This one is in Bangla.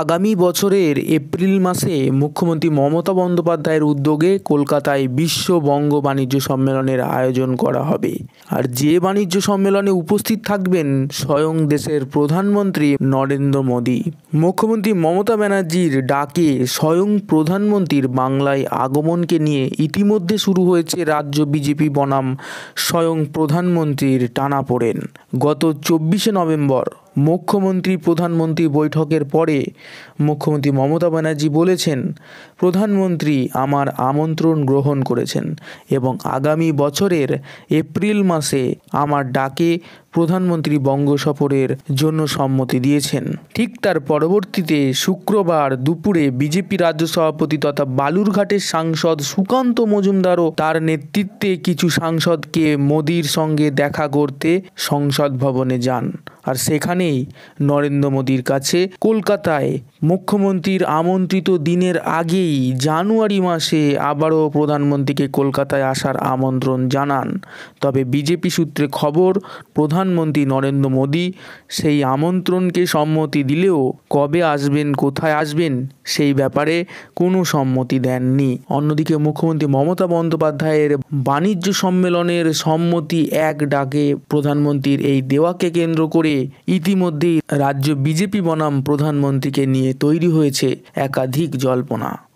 আগামী বছরের এপ্রিল মাসে মুখ্যমন্ত্রী মমতা বন্দ্যোপাধ্যায়ের উদ্যোগে কলকাতায় বিশ্ব বঙ্গ বাণিজ্য সম্মেলনের আয়োজন করা হবে আর যে বাণিজ্য সম্মেলনে উপস্থিত থাকবেন স্বয়ং দেশের প্রধানমন্ত্রী নরেন্দ্র মোদী মুখ্যমন্ত্রী মমতা ব্যানার্জির ডাকে স্বয়ং প্রধানমন্ত্রীর বাংলায় আগমনকে নিয়ে ইতিমধ্যে শুরু হয়েছে রাজ্য বিজেপি বনাম স্বয়ং প্রধানমন্ত্রীর টানাপোড়েন গত চব্বিশে নভেম্বর মুখ্যমন্ত্রী প্রধানমন্ত্রী বৈঠকের পরে মুখ্যমন্ত্রী মমতা ব্যানার্জি বলেছেন প্রধানমন্ত্রী আমার আমন্ত্রণ গ্রহণ করেছেন এবং আগামী বছরের এপ্রিল মাসে আমার ডাকে প্রধানমন্ত্রী বঙ্গ সফরের জন্য সম্মতি দিয়েছেন ঠিক তার পরবর্তীতে শুক্রবার দুপুরে বিজেপি রাজ্য সভাপতি তথা বালুরঘাটের সাংসদ সুকান্ত মজুমদারও তার নেতৃত্বে কিছু সাংসদকে মোদির সঙ্গে দেখা করতে সংসদ ভবনে যান আর সেখানেই নরেন্দ্র মোদীর কাছে কলকাতায় মুখ্যমন্ত্রীর আমন্ত্রিত দিনের আগেই জানুয়ারি মাসে আবারও প্রধানমন্ত্রীকে কলকাতায় আসার আমন্ত্রণ জানান তবে বিজেপি সূত্রে খবর প্রধানমন্ত্রী নরেন্দ্র মোদী সেই আমন্ত্রণকে সম্মতি দিলেও কবে আসবেন কোথায় আসবেন সেই ব্যাপারে কোনো সম্মতি দেননি অন্যদিকে মুখ্যমন্ত্রী মমতা বন্দ্যোপাধ্যায়ের বাণিজ্য সম্মেলনের সম্মতি এক ডাকে প্রধানমন্ত্রীর এই দেওয়াকে কেন্দ্র করে ইতিমধ্যেই রাজ্য বিজেপি বনাম প্রধানমন্ত্রীকে নিয়ে তৈরি হয়েছে একাধিক জল্পনা